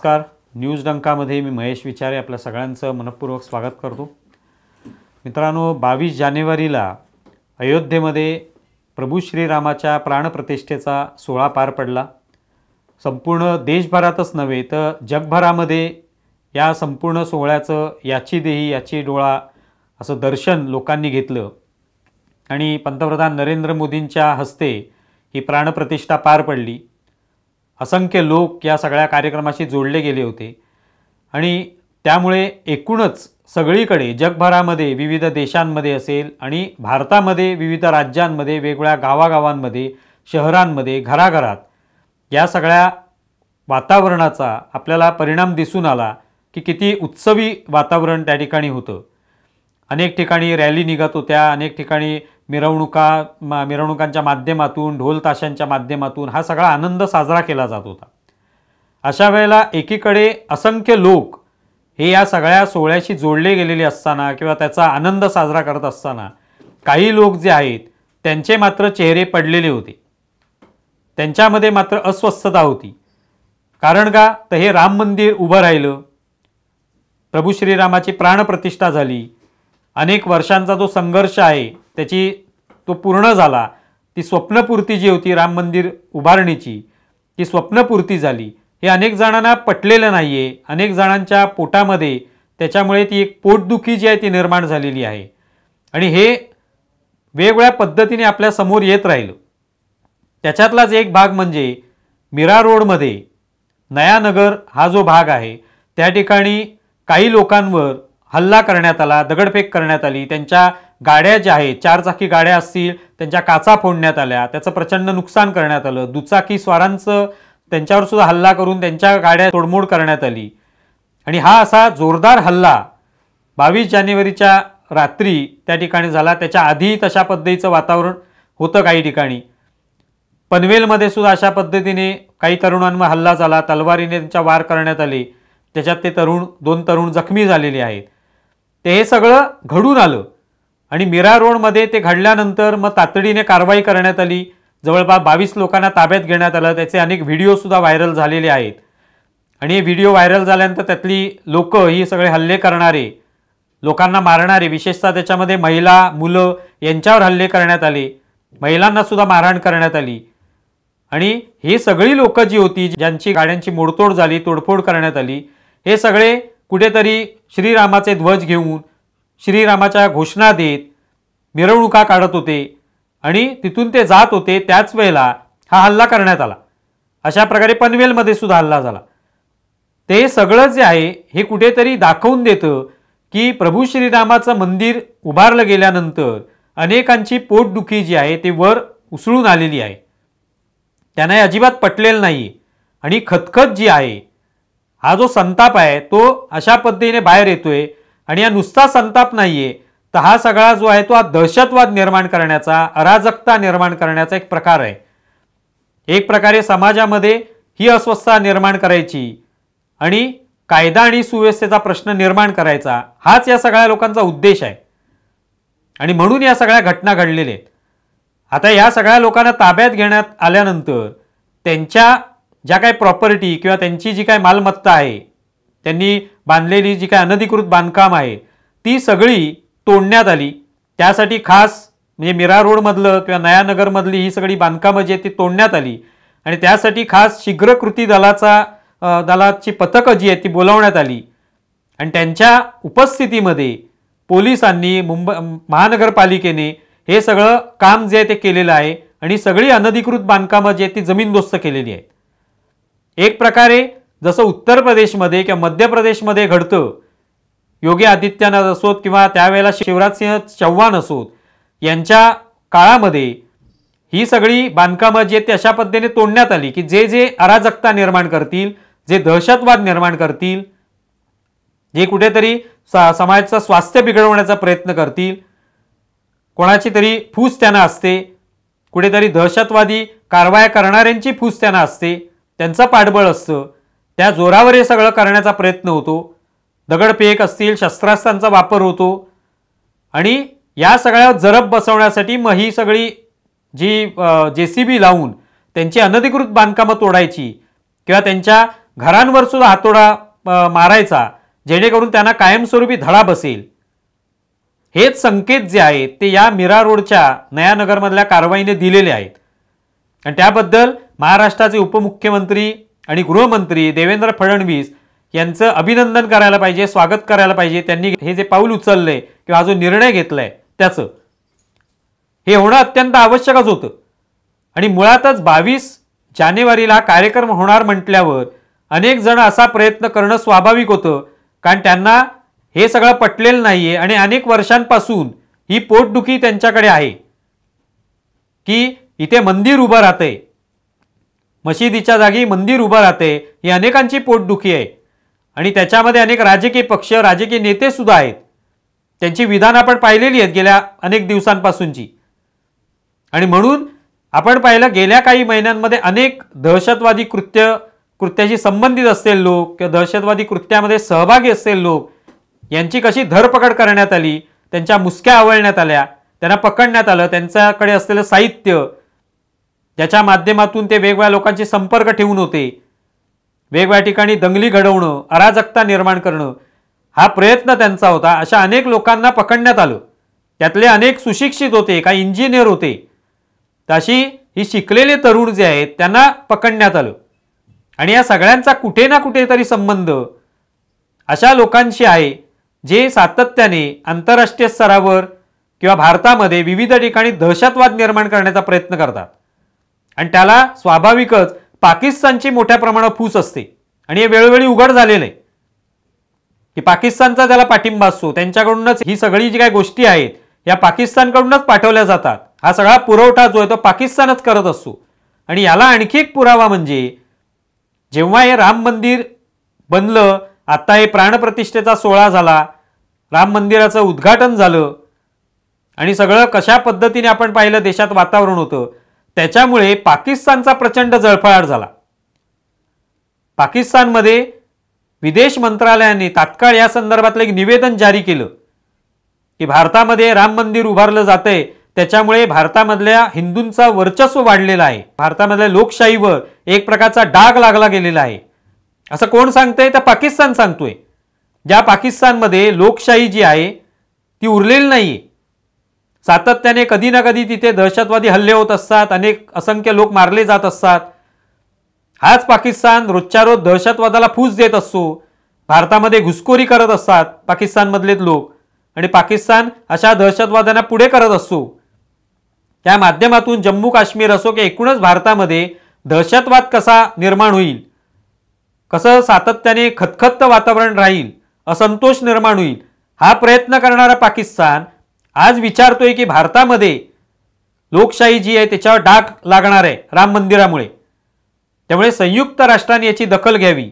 नमस्कार न्यूज डंकामध्ये मी महेश विचारे आपल्या सगळ्यांचं मनपूर्वक स्वागत करतो मित्रांनो बावीस जानेवारीला अयोध्येमध्ये प्रभू श्रीरामाच्या प्राणप्रतिष्ठेचा सोहळा पार पडला संपूर्ण देशभरातच नव्हे तर जगभरामध्ये या संपूर्ण सोहळ्याचं याची देही याची डोळा असं दर्शन लोकांनी घेतलं आणि पंतप्रधान नरेंद्र मोदींच्या हस्ते ही प्राणप्रतिष्ठा पार पडली असंख्य लोक या सगळ्या कार्यक्रमाशी जोडले गेले होते आणि त्यामुळे एकूणच सगळीकडे जगभरामध्ये विविध देशांमध्ये असेल आणि भारतामध्ये विविध राज्यांमध्ये वेगवेगळ्या गावागावांमध्ये शहरांमध्ये घराघरात या सगळ्या वातावरणाचा आपल्याला परिणाम दिसून आला की किती उत्सवी वातावरण त्या ठिकाणी होतं अनेक ठिकाणी रॅली निघत होत्या अनेक ठिकाणी मिरवणुका मा मिरवणुकांच्या माध्यमातून ढोल ताशांच्या माध्यमातून हा सगळा आनंद साजरा केला जात होता अशा वेळेला एकीकडे असंख्य लोक हे या सगळ्या सोहळ्याशी जोडले गेलेले असताना किंवा त्याचा आनंद साजरा करत असताना काही लोक जे आहेत त्यांचे मात्र चेहरे पडलेले होते त्यांच्यामध्ये मात्र अस्वस्थता होती कारण का तर हे राम मंदिर उभं राहिलं प्रभू श्रीरामाची प्राणप्रतिष्ठा झाली अनेक वर्षांचा जो संघर्ष आहे त्याची तो पूर्ण झाला ती स्वप्नपूर्ती जी होती राम मंदिर उभारणीची ती स्वप्नपूर्ती झाली हे अनेक जणांना पटलेलं नाही आहे अनेक जणांच्या पोटामध्ये त्याच्यामुळे ती एक पोटदुखी जी आहे ती निर्माण झालेली आहे आणि हे वेगवेगळ्या पद्धतीने आपल्यासमोर येत राहिलं त्याच्यातलाच एक भाग म्हणजे मीरा रोडमध्ये नयानगर हा जो भाग आहे त्या ठिकाणी काही लोकांवर हल्ला करण्यात आला दगडफेक करण्यात आली त्यांच्या गाड्या ज्या आहेत चारचाकी गाड्या असतील त्यांच्या काचा फोडण्यात आल्या त्याचं प्रचंड नुकसान करण्यात आलं दुचाकी स्वारांचं त्यांच्यावर सुद्धा हल्ला करून त्यांच्या गाड्या तोडमोड करण्यात आली आणि हा असा जोरदार हल्ला बावीस जानेवारीच्या रात्री त्या ठिकाणी झाला त्याच्या आधी तशा पद्धतीचं वातावरण होतं काही ठिकाणी पनवेलमध्ये सुद्धा अशा पद्धतीने काही तरुणांवर हल्ला झाला तलवारीने त्यांच्या वार करण्यात आले त्याच्यात ते तरुण दोन तरुण जखमी झालेले आहेत ते हे सगळं घडून आलं आणि मीरा रोडमध्ये ते घडल्यानंतर मग तातडीने कारवाई करण्यात आली जवळपास बावीस लोकांना ताब्यात घेण्यात आलं त्याचे अनेक व्हिडिओसुद्धा व्हायरल झालेले आहेत आणि हे व्हिडिओ व्हायरल झाल्यानंतर त्यातली लोकं ही सगळे हल्ले करणारे लोकांना मारणारे विशेषतः त्याच्यामध्ये महिला मुलं यांच्यावर हल्ले करण्यात आले महिलांनासुद्धा मारहाण करण्यात आली आणि ही सगळी लोकं जी होती ज्यांची गाड्यांची मोडतोड झाली तोडफोड करण्यात आली हे सगळे कुठेतरी श्रीरामाचे ध्वज घेऊन श्रीरामाच्या घोषणा देत मिरवणुका काढत होते आणि तिथून ते जात होते त्याच वेळेला हा हल्ला करण्यात आला अशा प्रकारे पनवेलमध्ये सुद्धा हल्ला झाला ते सगळं जे आहे हे कुठेतरी दाखवून देतं की प्रभू श्रीरामाचं मंदिर उभारलं गेल्यानंतर अनेकांची पोटदुखी जी आहे ते वर उसळून आलेली आहे त्यांना अजिबात पटलेलं नाही आणि खतखत जी आहे हा जो संताप आहे तो अशा पद्धतीने बाहेर येतोय आणि हा नुसता संताप नाहीये तर हा सगळा जो आहे तो हा दहशतवाद निर्माण करण्याचा अराजकता निर्माण करण्याचा एक प्रकार आहे एक प्रकारे समाजामध्ये ही अस्वस्थता निर्माण करायची आणि कायदा आणि सुव्यवस्थेचा प्रश्न निर्माण करायचा हाच या सगळ्या लोकांचा उद्देश आहे आणि म्हणून या सगळ्या घटना घडलेल्या आहेत आता या सगळ्या लोकांना ताब्यात घेण्यात आल्यानंतर त्यांच्या ज्या काही प्रॉपर्टी किंवा त्यांची जी काही मालमत्ता आहे त्यांनी बांधलेली जी काय अनधिकृत बांधकाम आहे ती सगळी तोडण्यात आली त्यासाठी खास म्हणजे मिरा रोडमधलं किंवा नयानगरमधली ही सगळी बांधकामं जी आहेत ती तोडण्यात आली आणि त्यासाठी खास शीघ्र कृती दलाचा दलाची पथकं जी आहेत ती बोलावण्यात आली आणि त्यांच्या उपस्थितीमध्ये पोलिसांनी मुंबई महानगरपालिकेने हे सगळं काम जे आहे ते केलेलं आहे आणि सगळी अनधिकृत बांधकामं जी आहेत ती जमीनदोस्त केलेली आहेत एक प्रकारे जसं उत्तर प्रदेशमध्ये किंवा मध्य प्रदेशमध्ये घडतं योगी आदित्यनाथ असोत किंवा त्यावेळेला शिवराजसिंह चव्हाण असोत यांच्या काळामध्ये ही सगळी बांधकामं जी आहेत ती अशा पद्धतीने तोडण्यात आली की जे जे अराजकता निर्माण करतील जे दहशतवाद निर्माण करतील जे कुठेतरी समाजाचं स्वास्थ्य बिघडवण्याचा प्रयत्न करतील कोणाची तरी फूस त्यांना असते कुठेतरी दहशतवादी कारवाया करणाऱ्यांची फूस त्यांना असते त्यांचं पाठबळ असतं त्या जोरावर हे सगळं करण्याचा प्रयत्न होतो दगडपेक असतील शस्त्रास्त्रांचा वापर होतो आणि या सगळ्या जरब बसवण्यासाठी मग ही सगळी जी जे सी बी लावून त्यांची अनधिकृत बांधकामं तोडायची किंवा त्यांच्या घरांवर सुद्धा हातोडा मारायचा जेणेकरून त्यांना कायमस्वरूपी धडा बसेल हेच संकेत जे आहेत ते या मीरा रोडच्या नयानगरमधल्या कारवाईने दिलेले आहेत आणि त्याबद्दल महाराष्ट्राचे उपमुख्यमंत्री आणि गृहमंत्री देवेंद्र फडणवीस यांचं अभिनंदन करायला पाहिजे स्वागत करायला पाहिजे त्यांनी हे जे पाऊल उचललंय किंवा जो निर्णय घेतलाय त्याचं हे होणं अत्यंत आवश्यकच होतं आणि मुळातच बावीस जानेवारीला कार्यक्रम होणार म्हटल्यावर अनेक जण असा प्रयत्न करणं स्वाभाविक होतं कारण त्यांना हे सगळं पटलेलं नाही आहे आणि अनेक वर्षांपासून ही पोटदुखी त्यांच्याकडे आहे की इथे मंदिर उभं राहतंय मशिदीच्या जागी मंदिर उभं राहते ही अनेकांची पोटदुखी आहे आणि त्याच्यामध्ये अनेक राजकीय पक्ष राजकीय नेतेसुद्धा आहेत त्यांची विधानं आपण पाहिलेली आहेत गेल्या अनेक दिवसांपासूनची आणि म्हणून आपण पाहिलं गेल्या काही महिन्यांमध्ये अनेक दहशतवादी कृत्य कृत्याशी संबंधित असतील लोक किंवा दहशतवादी कृत्यामध्ये सहभागी असतील लोक यांची कशी धरपकड करण्यात आली त्यांच्या मुसक्या आवळण्यात आल्या त्यांना पकडण्यात आलं त्यांच्याकडे असलेलं साहित्य ज्याच्या माध्यमातून ते वेगवेगळ्या लोकांचे संपर्क ठेवून होते वेगवेगळ्या ठिकाणी दंगली घडवणं अराजकता निर्माण करणं हा प्रयत्न त्यांचा होता अशा अनेक लोकांना पकडण्यात आलं त्यातले अनेक सुशिक्षित होते काही इंजिनियर होते तशी ही शिकलेले तरुण जे आहेत त्यांना पकडण्यात आलं आणि या सगळ्यांचा कुठे ना कुठेतरी संबंध अशा लोकांशी आहे जे सातत्याने आंतरराष्ट्रीय स्तरावर किंवा भारतामध्ये विविध ठिकाणी दहशतवाद निर्माण करण्याचा प्रयत्न करतात आणि त्याला स्वाभाविकच पाकिस्तानची मोठ्या प्रमाणात फूस असते आणि हे वेळोवेळी उघड झालेलं आहे की पाकिस्तानचा त्याला पाठिंबा असतो त्यांच्याकडूनच ही सगळी जी काही गोष्टी आहेत या पाकिस्तानकडूनच पाठवल्या जातात हा सगळा पुरवठा जो आहे तो पाकिस्तानच करत असतो आणि याला आणखी एक पुरावा म्हणजे जेव्हा हे राम मंदिर बनलं आता हे प्राणप्रतिष्ठेचा सोहळा झाला राम मंदिराचं उद्घाटन झालं आणि सगळं कशा पद्धतीने आपण पाहिलं देशात वातावरण होतं त्याच्यामुळे पाकिस्तानचा प्रचंड जळफळाट झाला पाकिस्तानमध्ये विदेश मंत्रालयाने तात्काळ या संदर्भातलं एक निवेदन जारी केलं की भारतामध्ये राम मंदिर उभारलं जातंय त्याच्यामुळे भारतामधल्या हिंदूंचा वर्चस्व वाढलेला आहे भारतामधल्या लोकशाहीवर एक प्रकारचा डाग लागला गेलेला आहे असं कोण सांगतंय तर पाकिस्तान सांगतोय ज्या पाकिस्तानमध्ये लोकशाही जी आहे ती उरलेली नाही सातत्याने कधी ना कधी तिथे दहशतवादी हल्ले होत असतात अनेक असंख्य लोक मारले जात असतात हाच पाकिस्तान रोजच्या रोज दहशतवादाला फूस देत असतो भारतामध्ये घुसखोरी करत असतात पाकिस्तानमधले लोक आणि पाकिस्तान अशा दहशतवाद्यांना पुढे करत असतो त्या माध्यमातून जम्मू काश्मीर असो की एकूणच भारतामध्ये दहशतवाद कसा निर्माण होईल कसं सातत्याने खतखत्त वातावरण राहील असंतोष निर्माण होईल हा प्रयत्न करणारा पाकिस्तान आज विचारतोय की भारतामध्ये लोकशाही जी आहे त्याच्यावर डाक लागणार आहे राम मंदिरामुळे त्यामुळे संयुक्त राष्ट्राने याची दखल घ्यावी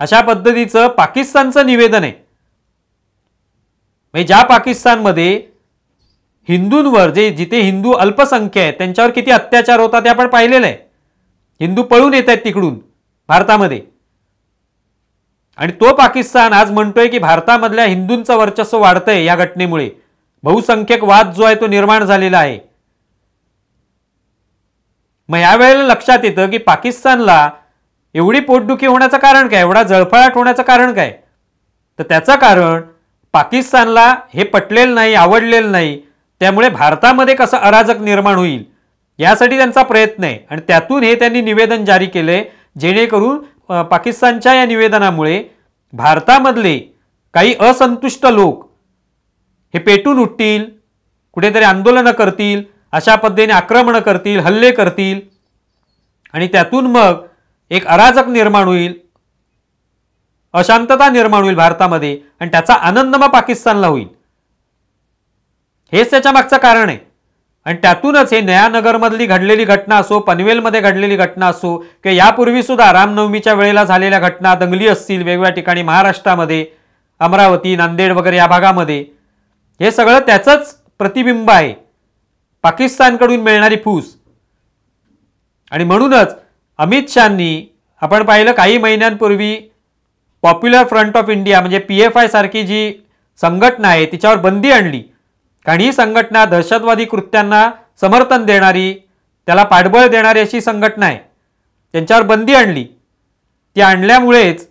अशा पद्धतीचं पाकिस्तानचं निवेदन आहे म्हणजे ज्या पाकिस्तानमध्ये हिंदूंवर जे जिथे हिंदू अल्पसंख्य आहेत त्यांच्यावर किती अत्याचार होतात ते आपण पाहिलेलं आहे हिंदू पळून येत आहेत तिकडून भारतामध्ये आणि तो पाकिस्तान आज म्हणतोय की भारतामधल्या हिंदूंचं वर्चस्व वाढतंय या घटनेमुळे बहुसंख्यक वाद जो आहे तो निर्माण झालेला आहे मग यावेळेला लक्षात येतं की पाकिस्तानला एवढी पोटदुखी होण्याचं कारण काय एवढा जळफळाट होण्याचं कारण काय तर त्याचं कारण पाकिस्तानला हे पटलेलं नाही आवडलेलं नाही त्यामुळे भारतामध्ये कसं अराजक निर्माण होईल यासाठी त्यांचा प्रयत्न आहे आणि त्यातून हे त्यांनी निवेदन जारी केले जेणेकरून पाकिस्तानच्या या निवेदनामुळे भारतामधले काही असंतुष्ट लोक हे पेटून उठतील कुठेतरी आंदोलनं करतील अशा पद्धतीने आक्रमणं करतील हल्ले करतील आणि त्यातून मग एक अराजक निर्माण होईल अशांतता निर्माण होईल भारतामध्ये आणि त्याचा आनंद मग पाकिस्तानला होईल हेच त्याच्या मागचं कारण आहे आणि त्यातूनच हे नयानगरमधली घडलेली घटना असो पनवेलमध्ये घडलेली घटना असो किंवा यापूर्वीसुद्धा रामनवमीच्या वेळेला झालेल्या घटना दंगली असतील वेगवेगळ्या ठिकाणी महाराष्ट्रामध्ये अमरावती नांदेड वगैरे या भागामध्ये हे सगळं त्याचंच प्रतिबिंब आहे पाकिस्तानकडून मिळणारी फूस आणि म्हणूनच अमित शहानी आपण पाहिलं काही महिन्यांपूर्वी पॉप्युलर फ्रंट ऑफ इंडिया म्हणजे पी एफ आय सारखी जी संघटना आहे तिच्यावर बंदी आणली कारण ही संघटना दहशतवादी कृत्यांना समर्थन देणारी त्याला पाठबळ देणारी अशी संघटना आहे त्यांच्यावर बंदी आणली ती आणल्यामुळेच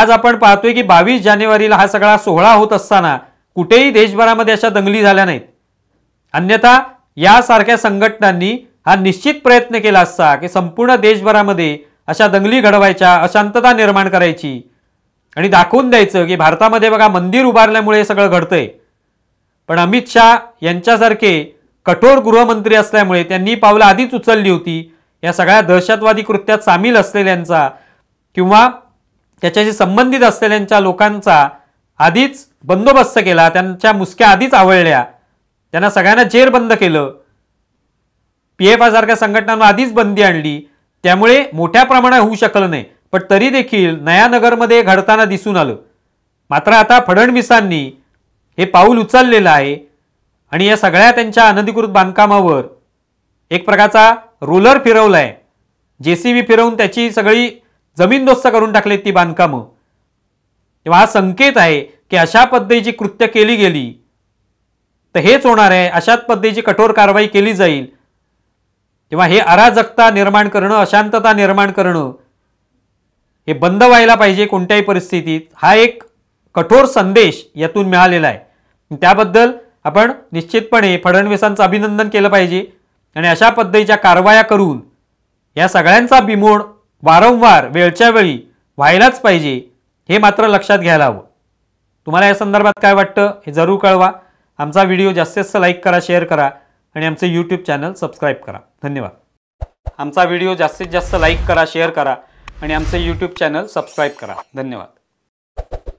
आज आपण पाहतोय की बावीस जानेवारीला हा सगळा सोहळा होत असताना कुठेही देशभरामध्ये अशा दंगली झाल्या नाहीत अन्यथा यासारख्या संघटनांनी हा निश्चित प्रयत्न केला असता की संपूर्ण देशभरामध्ये अशा दंगली घडवायच्या अशांतता निर्माण करायची आणि दाखवून द्यायचं की भारतामध्ये बघा मंदिर उभारल्यामुळे हे सगळं घडतंय पण अमित शाह यांच्यासारखे कठोर गृहमंत्री असल्यामुळे त्यांनी पावलं आधीच उचलली होती या सगळ्या दहशतवादी कृत्यात सामील असलेल्यांचा किंवा त्याच्याशी संबंधित असलेल्यांच्या लोकांचा आधीच बंदोबस्त केला त्यांच्या मुसक्या आधीच आवळल्या त्यांना सगळ्यांना बंद केलं पी एफ आयसारख्या संघटनांवर आधीच बंदी आणली त्यामुळे मोठ्या प्रमाणात होऊ शकलं नाही पण तरी देखील नयानगरमध्ये घडताना दिसून आलं मात्र आता फडणवीसांनी हे पाऊल उचललेलं आहे आणि या सगळ्या त्यांच्या अनधिकृत बांधकामावर एक प्रकारचा रोलर फिरवला आहे जे सी बी फिरवून त्याची सगळी जमीनदोस्त करून टाकलेत ती बांधकामं तेव्हा हा संकेत आहे की अशा पद्धतीची कृत्य केली गेली तर हेच होणार आहे अशाच पद्धतीची कठोर कारवाई केली जाईल तेव्हा हे अराजकता निर्माण करणं अशांतता निर्माण करणं हे बंद व्हायला पाहिजे कोणत्याही परिस्थितीत हा एक कठोर संदेश यातून मिळालेला आहे त्याबद्दल आपण निश्चितपणे फडणवीसांचं अभिनंदन केलं पाहिजे आणि अशा पद्धतीच्या कारवाया करून या सगळ्यांचा बिमोड वारंवार वेळच्या वेळी व्हायलाच पाहिजे हे मात्र लक्षात घ्यायला हवं तुम्हाला या संदर्भात काय वाटतं हे जरूर कळवा आमचा व्हिडिओ जास्तीत जास्त लाईक करा शेअर करा आणि आमचं यूट्यूब चॅनल सबस्क्राईब करा धन्यवाद आमचा व्हिडिओ जास्तीत जास्त लाईक करा शेअर करा आणि आमचं यूट्यूब चॅनल सबस्क्राईब करा धन्यवाद